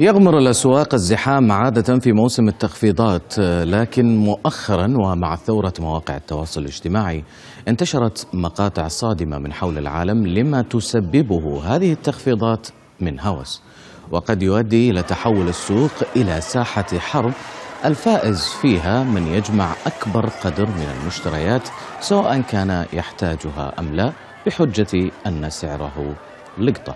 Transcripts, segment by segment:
يغمر الأسواق الزحام عادة في موسم التخفيضات لكن مؤخرا ومع ثورة مواقع التواصل الاجتماعي انتشرت مقاطع صادمة من حول العالم لما تسببه هذه التخفيضات من هوس وقد يؤدي إلى تحول السوق إلى ساحة حرب الفائز فيها من يجمع أكبر قدر من المشتريات سواء كان يحتاجها أم لا بحجة أن سعره لقطة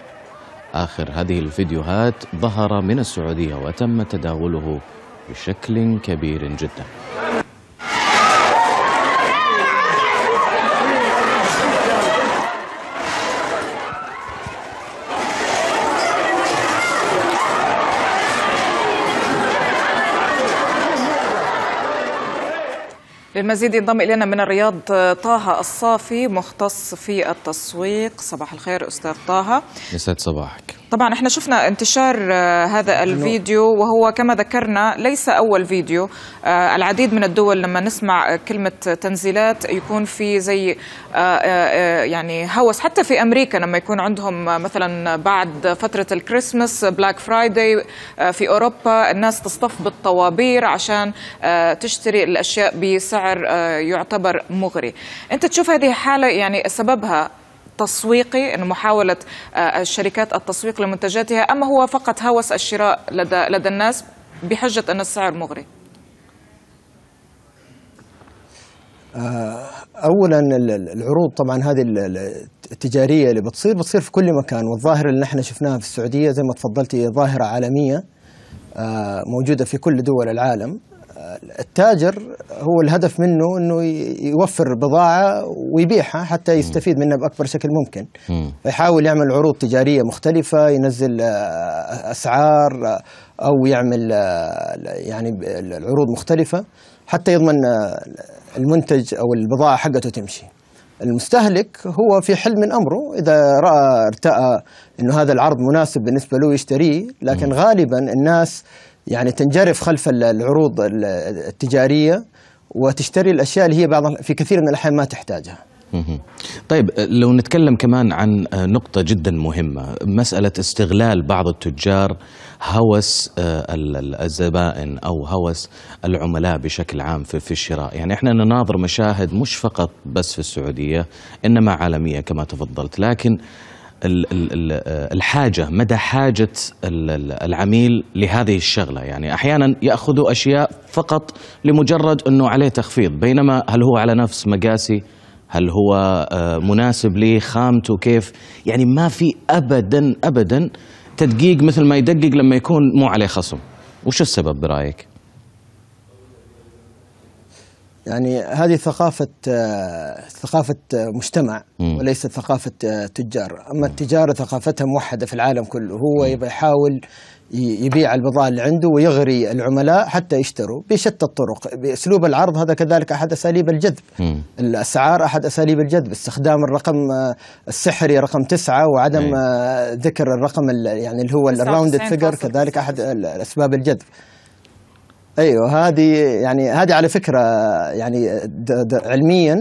آخر هذه الفيديوهات ظهر من السعودية وتم تداوله بشكل كبير جداً للمزيد ينضم إلينا من الرياض طه الصافي مختص في التسويق صباح الخير أستاذ طه يسعد صباحك طبعا احنا شفنا انتشار آه، هذا الفيديو وهو كما ذكرنا ليس اول فيديو آه، العديد من الدول لما نسمع آه، كلمه تنزيلات يكون في زي يعني هوس حتى في امريكا لما يكون عندهم مثلا بعد فتره الكريسماس بلاك فرايداي في اوروبا الناس تصطف بالطوابير عشان تشتري الاشياء بسعر يعتبر مغري انت تشوف هذه حاله يعني سببها تسويقي أن يعني محاولة آه، الشركات التسويق لمنتجاتها أم هو فقط هوس الشراء لدى, لدى الناس بحجة أن السعر مغري آه، اولا العروض طبعا هذه التجاريه اللي بتصير بتصير في كل مكان والظاهره اللي نحن شفناها في السعوديه زي ما تفضلتي ظاهره عالميه آه، موجوده في كل دول العالم التاجر هو الهدف منه انه يوفر بضاعه ويبيعها حتى يستفيد منها باكبر شكل ممكن يحاول يعمل عروض تجاريه مختلفه ينزل آه، اسعار آه، او يعمل آه، يعني العروض مختلفه حتى يضمن المنتج او البضاعه حقته تمشي المستهلك هو في حل من امره اذا راى ارتأى انه هذا العرض مناسب بالنسبه له يشتريه لكن غالبا الناس يعني تنجرف خلف العروض التجاريه وتشتري الاشياء اللي هي بعض في كثير من الاحيان ما تحتاجها. طيب لو نتكلم كمان عن آه، نقطة جدا مهمة مسألة استغلال بعض التجار هوس آه، الزبائن أو هوس العملاء بشكل عام في الشراء يعني احنا نناظر مشاهد مش فقط بس في السعودية إنما عالمية كما تفضلت لكن آه، الحاجة مدى حاجة العميل لهذه الشغلة يعني أحيانا يأخذ أشياء فقط لمجرد أنه عليه تخفيض بينما هل هو على نفس مقاسي هل هو آه، مناسب لي خامته كيف يعني ما في أبدا أبدا تدقيق مثل ما يدقق لما يكون مو عليه خصم وش السبب برأيك؟ يعني هذه ثقافة ثقافة مجتمع وليست ثقافة آه، تجار، أما التجارة ثقافتها موحدة في العالم كله، هو يبغى يحاول يبيع البضاعة اللي عنده ويغري العملاء حتى يشتروا بشتى الطرق، بأسلوب العرض هذا كذلك أحد أساليب الجذب. الأسعار أحد أساليب الجذب، استخدام الرقم آه، السحري رقم تسعة وعدم آه، ذكر الرقم يعني اللي هو الراوندد فيجر كذلك أحد أسباب الجذب. ايوه هذه يعني هذه على فكره يعني دا دا علميا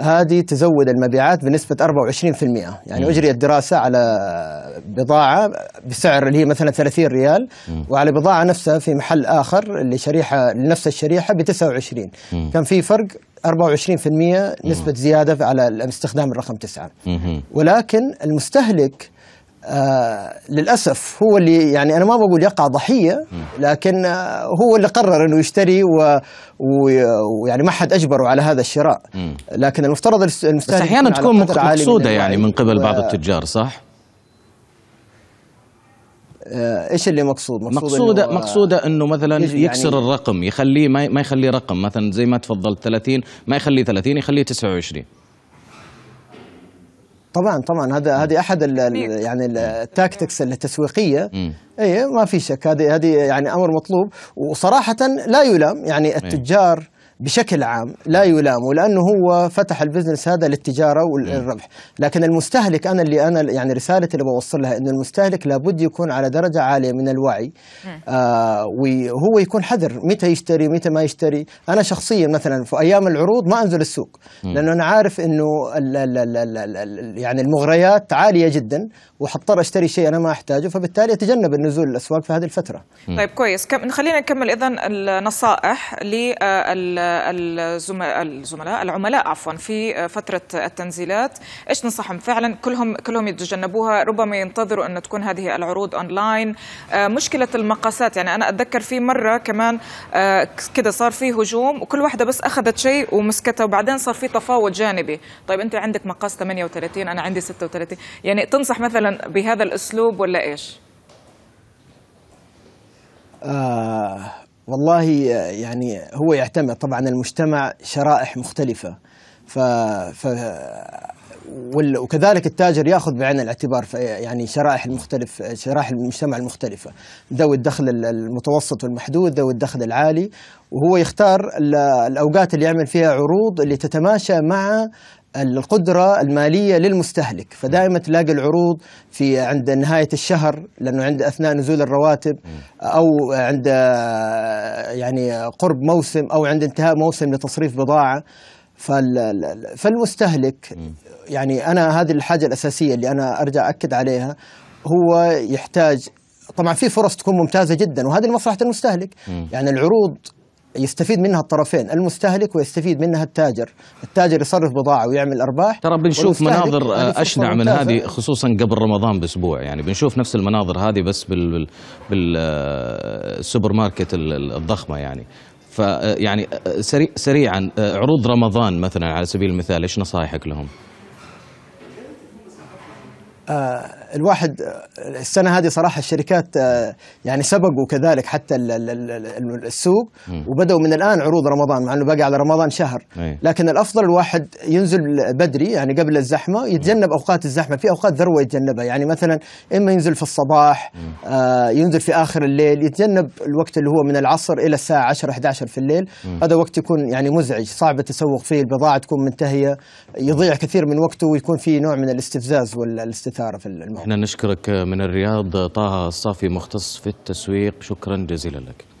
هذه تزود المبيعات بنسبة 24% يعني أجريت دراسة على بضاعة بسعر اللي هي مثلا 30 ريال وعلى بضاعة نفسها في محل آخر اللي شريحه لنفس الشريحة ب 29 كان في فرق 24% نسبة زيادة على استخدام الرقم 9 ولكن المستهلك آه للاسف هو اللي يعني انا ما بقول يقع ضحيه لكن آه هو اللي قرر انه يشتري ويعني ما حد اجبره على هذا الشراء لكن المفترض المستهلك بس احيانا تكون مقصوده يعني من قبل بعض التجار صح؟ آه، ايش اللي مقصود؟ مقصود مقصوده إنه مقصوده انه مثلا يعني يكسر يعني الرقم يخليه ما يخليه رقم مثلا زي ما تفضلت 30 ما يخليه 30 يخليه 29 طبعا طبعا هذا هذه احد الـ يعني التاكتكس التسويقيه اي ما في شك هذه هذه يعني امر مطلوب وصراحه لا يلام يعني التجار بشكل عام لا يلام لانه هو فتح البزنس هذا للتجاره والربح، لكن المستهلك انا اللي انا يعني رسالتي اللي بوصل لها انه المستهلك لابد يكون على درجه عاليه من الوعي نعم. آه وهو يكون حذر متى يشتري متى ما يشتري، انا شخصيا مثلا في ايام العروض ما انزل السوق لانه انا عارف انه يعني المغريات عاليه جدا وحضطر اشتري شيء انا ما احتاجه فبالتالي اتجنب النزول الاسواق في هذه الفتره. طيب كويس، خلينا نكمل اذا النصائح لل الزملاء العملاء عفوا في فتره التنزيلات ايش ننصحهم فعلا كلهم كلهم يتجنبوها ربما ينتظروا ان تكون هذه العروض اونلاين آه، مشكله المقاسات يعني انا اتذكر في مره كمان آه، كده صار في هجوم وكل واحده بس اخذت شيء ومسكته وبعدين صار في تفاوض جانبي طيب انت عندك مقاس 38 انا عندي 36 يعني تنصح مثلا بهذا الاسلوب ولا ايش آه والله يعني هو يعتمد طبعا المجتمع شرائح مختلفة ف, ف وكذلك التاجر ياخذ بعين الاعتبار يعني شرائح المختلف شرائح المجتمع المختلفه ذوي الدخل المتوسط والمحدود ذوي الدخل العالي وهو يختار الاوقات اللي يعمل فيها عروض اللي تتماشى مع القدرة المالية للمستهلك فدائما تلاقي العروض في عند نهاية الشهر لأنه عند أثناء نزول الرواتب أو عند يعني قرب موسم أو عند انتهاء موسم لتصريف بضاعة فالمستهلك يعني أنا هذه الحاجة الأساسية اللي أنا أرجع أكد عليها هو يحتاج طبعا في فرص تكون ممتازة جدا وهذه لمصلحة المستهلك يعني العروض يستفيد منها الطرفين المستهلك ويستفيد منها التاجر التاجر يصرف بضاعة ويعمل أرباح ترى بنشوف مناظر آه، أشنع من هذه خصوصا قبل رمضان بأسبوع يعني بنشوف نفس المناظر هذه بس بالسوبر آه، ماركت الضخمة يعني فيعني آه، سريع سريعا عروض رمضان مثلا على سبيل المثال ايش نصائحك لهم؟ آه الواحد السنه هذه صراحه الشركات آه، يعني سبقوا كذلك حتى السوق وبداوا من الان عروض رمضان مع انه باقي على رمضان شهر لكن الافضل الواحد ينزل بدري يعني قبل الزحمه يتجنب اوقات الزحمه في اوقات ذروه يتجنبها يعني مثلا اما ينزل في الصباح آه، ينزل في اخر الليل يتجنب الوقت اللي هو من العصر الى الساعه 10 11 في الليل هذا وقت يكون يعني مزعج صعب التسوق فيه البضاعه تكون منتهيه يضيع كثير من وقته ويكون في نوع من الاستفزاز والاستثاره في الموضوع احنا نشكرك من الرياض طه الصافي مختص في التسويق شكرا جزيلا لك